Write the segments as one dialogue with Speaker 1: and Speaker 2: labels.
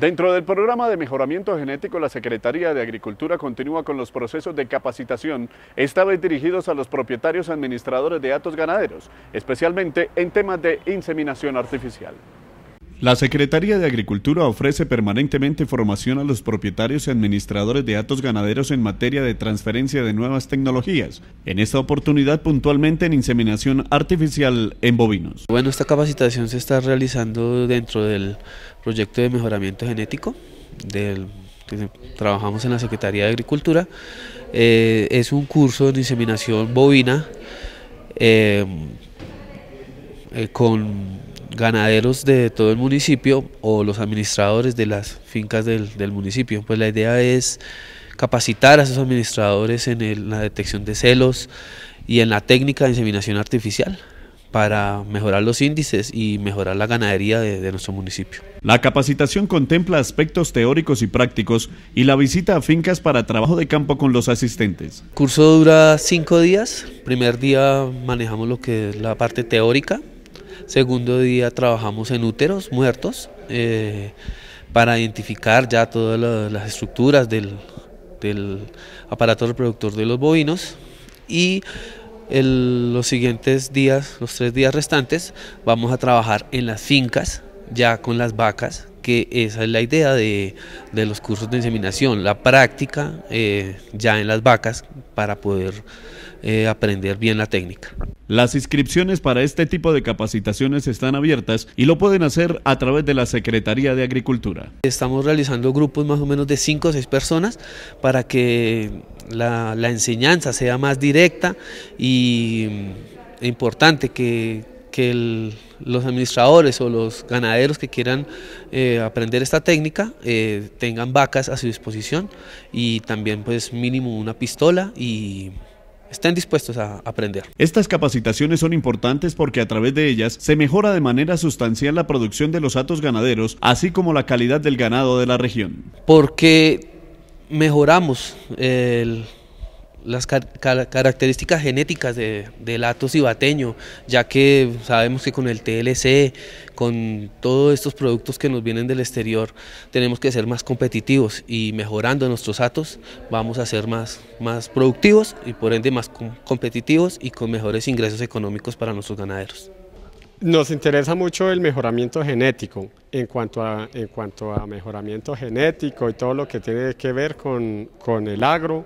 Speaker 1: Dentro del programa de mejoramiento genético, la Secretaría de Agricultura continúa con los procesos de capacitación, esta vez dirigidos a los propietarios administradores de datos ganaderos, especialmente en temas de inseminación artificial. La Secretaría de Agricultura ofrece permanentemente formación a los propietarios y administradores de datos ganaderos en materia de transferencia de nuevas tecnologías, en esta oportunidad puntualmente en inseminación artificial en bovinos. Bueno, esta capacitación se está realizando dentro del proyecto de
Speaker 2: mejoramiento genético trabajamos en la Secretaría de Agricultura. Eh, es un curso de inseminación bovina eh, eh, con ganaderos de todo el municipio o los administradores de las fincas del, municipio. Pues la idea es capacitar a esos administradores en la detección de celos y en la técnica de inseminación artificial
Speaker 1: para mejorar los índices y mejorar la ganadería de, nuestro municipio. La capacitación contempla aspectos teóricos y prácticos y la visita a fincas para trabajo de campo con los asistentes. El
Speaker 2: curso dura cinco días. primer día manejamos lo que es la parte teórica Segundo día trabajamos en úteros muertos eh, para identificar ya todas las estructuras del, aparato reproductor de los bovinos y los siguientes días, los tres días restantes, vamos a trabajar en las fincas ya con las vacas que esa es la idea de, los cursos de inseminación, la práctica eh, ya en
Speaker 1: las vacas para poder eh, aprender bien la técnica. Las inscripciones para este tipo de capacitaciones están abiertas y lo pueden hacer a través de la Secretaría de Agricultura. Estamos realizando grupos más o menos de 5 o 6 personas para que
Speaker 2: la, la enseñanza sea más directa y mm, importante que, que los administradores o los ganaderos que quieran eh, aprender esta técnica eh, tengan vacas a su disposición y también pues mínimo una
Speaker 1: pistola y estén dispuestos a aprender. Estas capacitaciones son importantes porque a través de ellas se mejora de manera sustancial la producción de los atos ganaderos, así como la calidad del ganado de la región. Porque mejoramos el
Speaker 2: las características genéticas de, del Atos Bateño, ya que sabemos que con el TLC, con todos estos productos que nos vienen del exterior, tenemos que ser más competitivos y mejorando nuestros Atos vamos a ser más, más productivos y por ende más competitivos y con mejores ingresos económicos para nuestros ganaderos.
Speaker 3: Nos interesa mucho el mejoramiento genético, en cuanto a, en cuanto a mejoramiento genético y todo lo que tiene que ver con, con el agro.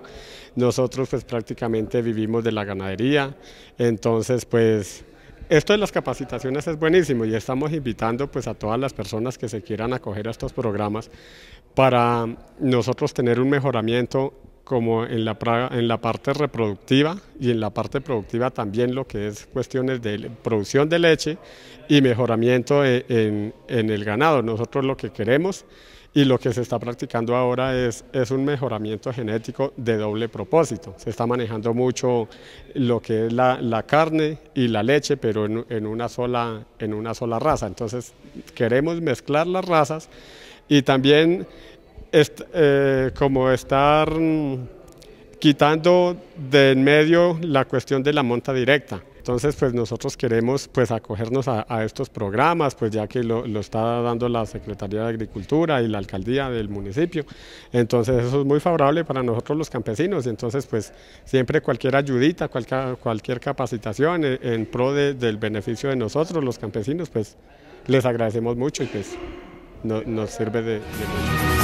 Speaker 3: Nosotros pues prácticamente vivimos de la ganadería, entonces pues esto de las capacitaciones es buenísimo y estamos invitando pues a todas las personas que se quieran acoger a estos programas para nosotros tener un mejoramiento como en la, en la parte reproductiva y en la parte productiva también lo que es cuestiones de producción de leche y mejoramiento e, en, en, el ganado. Nosotros lo que queremos y lo que se está practicando ahora es, es un mejoramiento genético de doble propósito. Se está manejando mucho lo que es la, la carne y la leche, pero en, en, una sola, en una sola raza. Entonces queremos mezclar las razas y también eh, como estar quitando de en medio la cuestión de la monta directa. Entonces, pues nosotros queremos pues acogernos a, estos programas, pues ya que lo, está dando la Secretaría de Agricultura y la Alcaldía del municipio. Entonces, eso es muy favorable para nosotros los campesinos. Entonces, pues siempre cualquier ayudita, cualquier, capacitación en, pro del beneficio de nosotros los campesinos, pues les agradecemos mucho y pues nos sirve de, de mucho.